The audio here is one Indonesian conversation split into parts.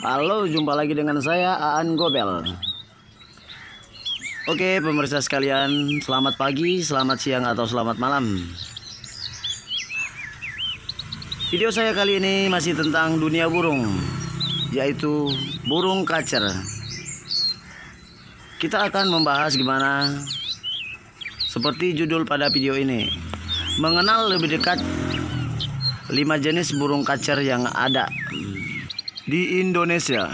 Halo, jumpa lagi dengan saya Aan Gobel. Oke, pemirsa sekalian, selamat pagi, selamat siang atau selamat malam. Video saya kali ini masih tentang dunia burung, yaitu burung kacer. Kita akan membahas gimana seperti judul pada video ini, mengenal lebih dekat 5 jenis burung kacer yang ada di Indonesia.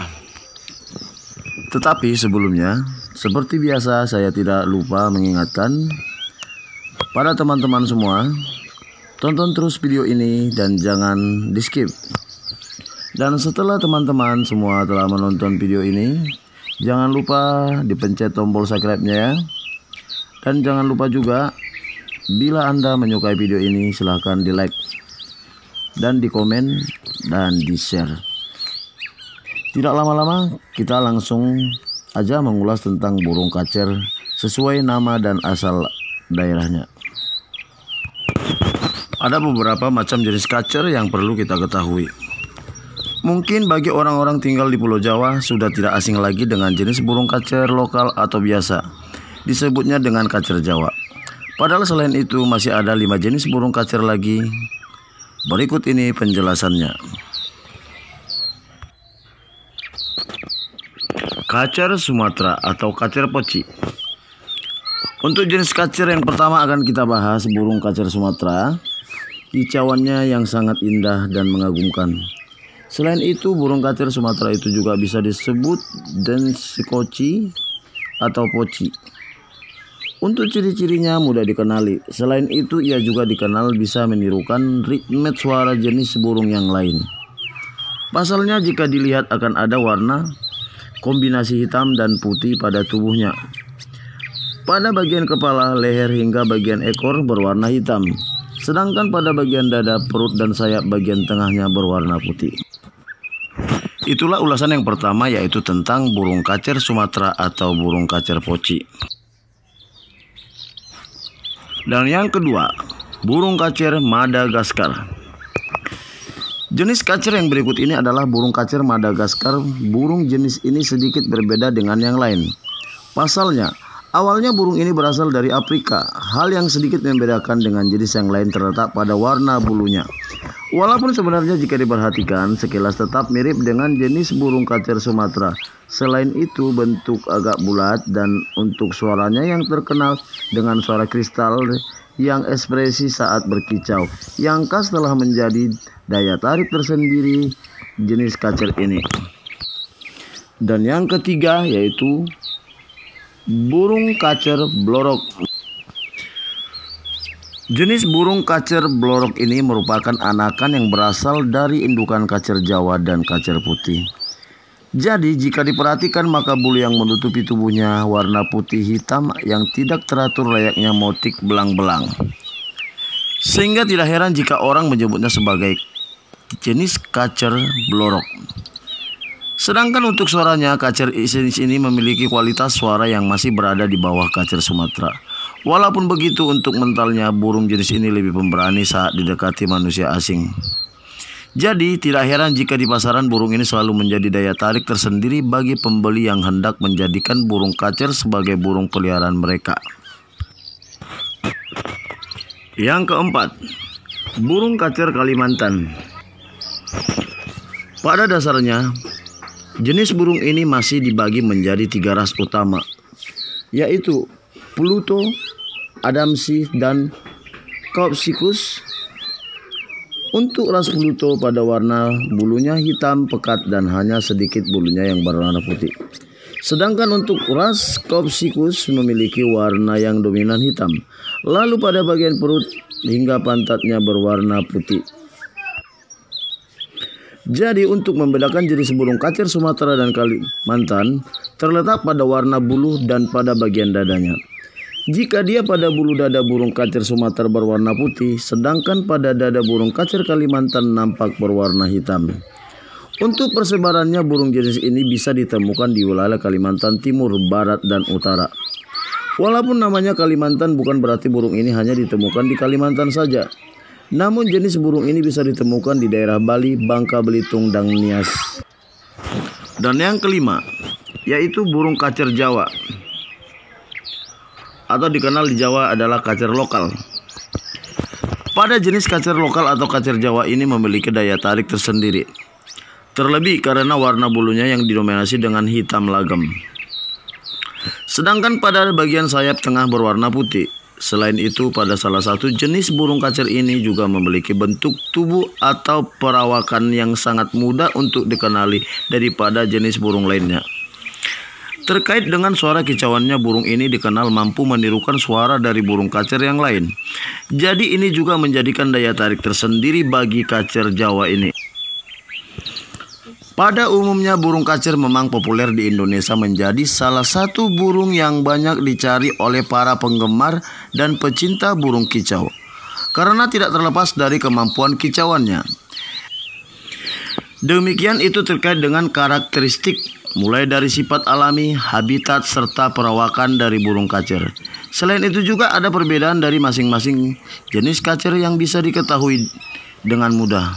Tetapi sebelumnya, seperti biasa saya tidak lupa mengingatkan pada teman-teman semua, tonton terus video ini dan jangan di-skip. Dan setelah teman-teman semua telah menonton video ini, jangan lupa dipencet tombol subscribe-nya ya. Dan jangan lupa juga, bila Anda menyukai video ini silahkan di like, dan di komen, dan di share. Tidak lama-lama kita langsung aja mengulas tentang burung kacer sesuai nama dan asal daerahnya. Ada beberapa macam jenis kacer yang perlu kita ketahui. Mungkin bagi orang-orang tinggal di Pulau Jawa sudah tidak asing lagi dengan jenis burung kacer lokal atau biasa. Disebutnya dengan kacer Jawa. Padahal selain itu masih ada lima jenis burung kacer lagi. Berikut ini penjelasannya. kacer Sumatera atau kacer poci. Untuk jenis kacer yang pertama akan kita bahas burung kacer Sumatera. Kicauannya yang sangat indah dan mengagumkan. Selain itu, burung kacer Sumatera itu juga bisa disebut densikoci atau poci. Untuk ciri-cirinya mudah dikenali. Selain itu, ia juga dikenal bisa menirukan ritme suara jenis burung yang lain. Pasalnya, jika dilihat akan ada warna kombinasi hitam dan putih pada tubuhnya. Pada bagian kepala, leher hingga bagian ekor berwarna hitam. Sedangkan pada bagian dada, perut dan sayap bagian tengahnya berwarna putih. Itulah ulasan yang pertama yaitu tentang burung kacer Sumatera atau burung kacer poci. Dan yang kedua, burung kacer Madagaskar. Jenis kacer yang berikut ini adalah burung kacer Madagaskar. Burung jenis ini sedikit berbeda dengan yang lain. Pasalnya, awalnya burung ini berasal dari Afrika. Hal yang sedikit membedakan dengan jenis yang lain terletak pada warna bulunya. Walaupun sebenarnya jika diperhatikan sekilas tetap mirip dengan jenis burung kacer Sumatera. Selain itu bentuk agak bulat dan untuk suaranya yang terkenal dengan suara kristal yang ekspresi saat berkicau yang khas telah menjadi daya tarik tersendiri jenis kacer ini. Dan yang ketiga yaitu burung kacer blorok. Jenis burung kacer blorok ini merupakan anakan yang berasal dari indukan kacer Jawa dan kacer putih. Jadi jika diperhatikan maka bulu yang menutupi tubuhnya warna putih hitam yang tidak teratur layaknya motif belang-belang. Sehingga tidak heran jika orang menyebutnya sebagai jenis kacer blorok. Sedangkan untuk suaranya kacer jenis ini memiliki kualitas suara yang masih berada di bawah kacer Sumatera. Walaupun begitu untuk mentalnya burung jenis ini lebih pemberani saat didekati manusia asing. Jadi tidak heran jika di pasaran burung ini selalu menjadi daya tarik tersendiri bagi pembeli yang hendak menjadikan burung kacer sebagai burung peliharaan mereka. Yang keempat, burung kacer Kalimantan. Pada dasarnya, jenis burung ini masih dibagi menjadi tiga ras utama, yaitu Pluto, Adamsi, dan Kopsikus untuk ras Pluto pada warna bulunya hitam pekat dan hanya sedikit bulunya yang berwarna putih. Sedangkan untuk ras Copsicus memiliki warna yang dominan hitam. Lalu pada bagian perut hingga pantatnya berwarna putih. Jadi untuk membedakan jenis burung kacir Sumatera dan Kalimantan terletak pada warna bulu dan pada bagian dadanya. Jika dia pada bulu dada burung kacir Sumatera berwarna putih, sedangkan pada dada burung kacir Kalimantan nampak berwarna hitam. Untuk persebarannya burung jenis ini bisa ditemukan di wilayah Kalimantan Timur, Barat, dan Utara. Walaupun namanya Kalimantan bukan berarti burung ini hanya ditemukan di Kalimantan saja. Namun jenis burung ini bisa ditemukan di daerah Bali, Bangka Belitung, dan Nias. Dan yang kelima, yaitu burung kacer Jawa atau dikenal di Jawa adalah kacer lokal. Pada jenis kacer lokal atau kacer Jawa ini memiliki daya tarik tersendiri. Terlebih karena warna bulunya yang didominasi dengan hitam lagam. Sedangkan pada bagian sayap tengah berwarna putih. Selain itu, pada salah satu jenis burung kacer ini juga memiliki bentuk tubuh atau perawakan yang sangat mudah untuk dikenali daripada jenis burung lainnya. Terkait dengan suara kicauannya, burung ini dikenal mampu menirukan suara dari burung kacer yang lain. Jadi ini juga menjadikan daya tarik tersendiri bagi kacer Jawa ini. Pada umumnya burung kacer memang populer di Indonesia menjadi salah satu burung yang banyak dicari oleh para penggemar dan pecinta burung kicau. Karena tidak terlepas dari kemampuan kicauannya, Demikian itu terkait dengan karakteristik mulai dari sifat alami, habitat, serta perawakan dari burung kacer. Selain itu juga ada perbedaan dari masing-masing jenis kacer yang bisa diketahui dengan mudah.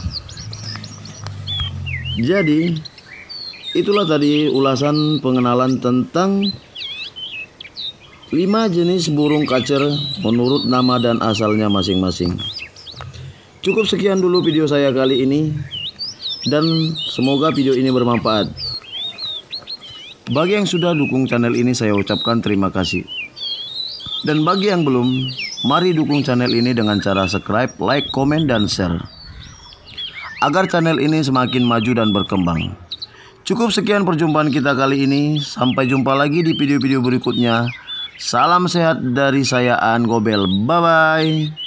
Jadi, itulah tadi ulasan pengenalan tentang 5 jenis burung kacer menurut nama dan asalnya masing-masing. Cukup sekian dulu video saya kali ini dan semoga video ini bermanfaat. Bagi yang sudah dukung channel ini saya ucapkan terima kasih. Dan bagi yang belum, mari dukung channel ini dengan cara subscribe, like, komen, dan share. Agar channel ini semakin maju dan berkembang. Cukup sekian perjumpaan kita kali ini. Sampai jumpa lagi di video-video berikutnya. Salam sehat dari saya An Gobel. Bye-bye.